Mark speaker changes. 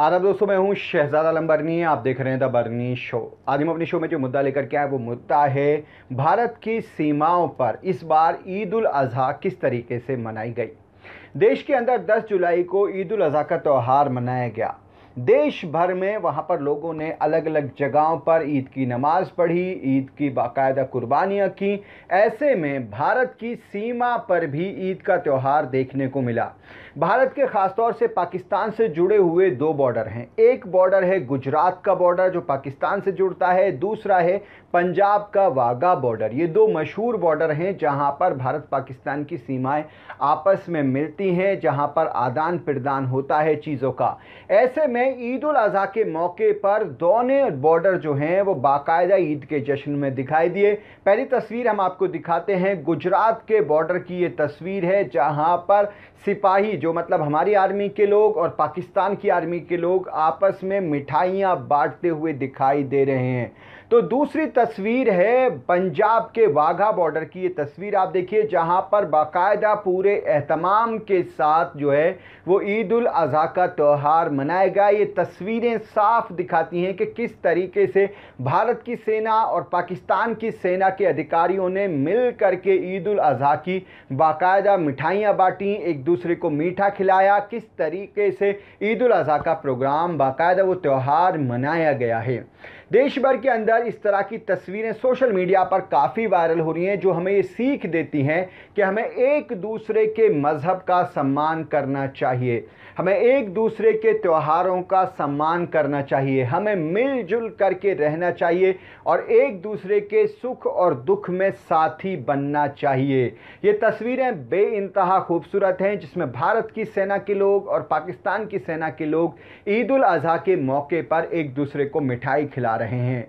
Speaker 1: आदाब दोस्तों मैं हूँ शहजादा आलम बर्नी आप देख रहे हैं द बर्नी शो आज हम अपने शो में जो मुद्दा लेकर के आए वो मुद्दा है भारत की सीमाओं पर इस बार ईद उल अजहा किस तरीके से मनाई गई देश के अंदर 10 जुलाई को ईद उल अजहा का त्यौहार मनाया गया देश भर में वहाँ पर लोगों ने अलग अलग जगहों पर ईद की नमाज़ पढ़ी ईद की बाकायदा कुर्बानियाँ की ऐसे में भारत की सीमा पर भी ईद का त्यौहार देखने को मिला भारत के ख़ासतौर से पाकिस्तान से जुड़े हुए दो बॉर्डर हैं एक बॉर्डर है गुजरात का बॉर्डर जो पाकिस्तान से जुड़ता है दूसरा है पंजाब का वाघा बॉर्डर ये दो मशहूर बॉर्डर हैं जहाँ पर भारत पाकिस्तान की सीमाएँ आपस में मिलती हैं जहाँ पर आदान प्रदान होता है चीज़ों का ऐसे में ईद उल अजहा के मौके पर दोनों बॉर्डर जो हैं वो बाकायदा ईद के जश्न में दिखाई दिए पहली तस्वीर हम आपको दिखाते हैं गुजरात के बॉर्डर की ये तस्वीर है जहां पर सिपाही जो मतलब हमारी आर्मी के लोग और पाकिस्तान की आर्मी के लोग आपस में मिठाइयां बांटते हुए दिखाई दे रहे हैं तो दूसरी तस्वीर है पंजाब के वाघा बॉर्डर की ये तस्वीर आप देखिए जहाँ पर बाकायदा पूरे अहतमाम के साथ जो है वो ईद उल अज़हा का त्यौहार मनाएगा ये तस्वीरें साफ दिखाती हैं कि किस तरीके से भारत की सेना और पाकिस्तान की सेना के अधिकारियों ने मिल करके ईद उल अज़हा की बाकायदा मिठाइयाँ बाँटी एक दूसरे को मीठा खिलाया किस तरीके से ईद उल अज़हा का प्रोग्राम बाकायदा वो त्यौहार मनाया गया है देश भर के अंदर पर इस तरह की तस्वीरें सोशल मीडिया पर काफ़ी वायरल हो रही हैं जो हमें ये सीख देती हैं कि हमें एक दूसरे के मज़हब का सम्मान करना चाहिए हमें एक दूसरे के त्योहारों का सम्मान करना चाहिए हमें मिलजुल करके रहना चाहिए और एक दूसरे के सुख और दुख में साथी बनना चाहिए ये तस्वीरें बे इंतहा खूबसूरत हैं जिसमें भारत की सेना के लोग और पाकिस्तान की सेना के लोग ईद अज़ी के मौके पर एक दूसरे को मिठाई खिला रहे हैं